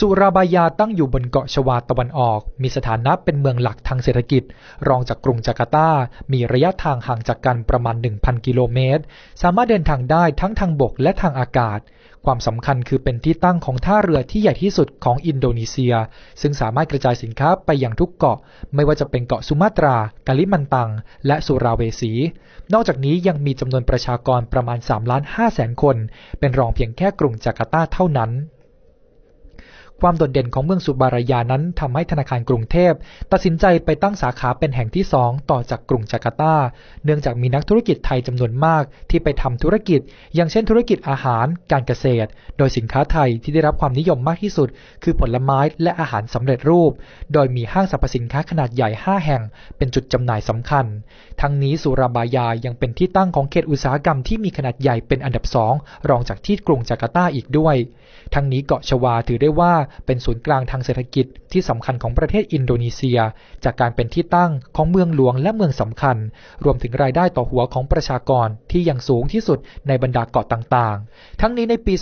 สุราบายาตั้งอยู่บนเกาะชวาตะวันออก มีสถานะเป็นเมืองหลักทางเศรษฐกิจ รองจากกรุงจาการ์ตา มีระยะทางห่างจากกันประมาณ 1,000 กิโลเมตร สามารถเดินทางได้ทั้งทางบกและทางอากาศ ความสำคัญคือเป็นที่ตั้งของท่าเรือที่ใหญ่ที่สุดของอินโดนีเซีย ซึ่งสามารถกระจายสินค้าไปยังทุกเกาะ ไม่ว่าจะเป็นเกาะสุมาตรา กาลิมันตัง และสุราเวสี นอกจากนี้ยังมีจำนวนประชากรประมาณ3ล้าน5แสนคน เป็นรองเพียงแค่กรุงจาการ์ตาเท่านั้นความโดดเด่นของเมืองสุบารยานั้นทำให้ธนาคารกรุงเทพ ตัดสินใจไปตั้งสาขาเป็นแห่งที่2ต่อจากกรุงจาการ์ตา เนื่องจากมีนักธุรกิจไทยจำนวนมากที่ไปทำธุรกิจ อย่างเช่นธุรกิจอาหารการเกษตร โดยสินค้าไทยที่ได้รับความนิยมมากที่สุด คือผลไม้และอาหารสำเร็จรูป โดยมีห้างสรรพสินค้าขนาดใหญ่5แห่ง เป็นจุดจำหน่ายสำคัญ ทั้งนี้สุราบายายังเป็นที่ตั้งของเขตอุตสาหกรรม ที่มีขนาดใหญ่เป็นอันดับสองรองจากที่กรุงจาการ์ตาอีกด้วย ทั้งนี้เกาะชวาถือได้ว่าเป็นศูนย์กลางทางเศรษฐกิจที่สำคัญของประเทศอินโดนีเซีย จากการเป็นที่ตั้งของเมืองหลวงและเมืองสำคัญ รวมถึงรายได้ต่อหัวของประชากรที่ยังสูงที่สุดในบรรดาเกาะต่างๆ ทั้งนี้ในปี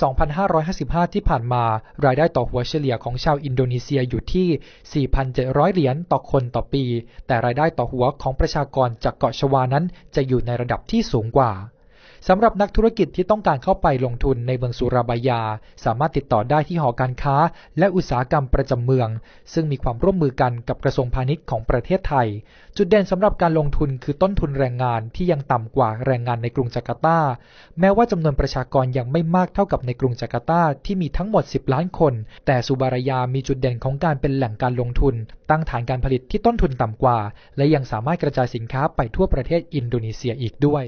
2555ที่ผ่านมา รายได้ต่อหัวเฉลี่ยของชาวอินโดนีเซียอยู่ที่ 4,700เหรียญต่อคนต่อปี แต่รายได้ต่อหัวของประชากรจากเกาะชวานั้น จะอยู่ในระดับที่สูงกว่าสำหรับนักธุรกิจที่ต้องการเข้าไปลงทุนในเมืองสุราบายาสามารถติดต่อได้ที่หอการค้าและอุตสาหกรรมประจำเมือง ซึ่งมีความร่วมมือกันกับกระทรวงพาณิชย์ของประเทศไทย จุดเด่นสำหรับการลงทุนคือต้นทุนแรงงานที่ยังต่ำกว่าแรงงานในกรุงจาการ์ตา แม้ว่าจำนวนประชากรยังไม่มากเท่ากับในกรุงจาการ์ตา ที่มีทั้งหมด 10 ล้านคน แต่สุบารายามีจุดเด่นของการเป็นแหล่งการลงทุน ตั้งฐานการผลิตที่ต้นทุนต่ำกว่า และยังสามารถกระจายสินค้าไปทั่วประเทศอินโดนีเซียอีกด้วย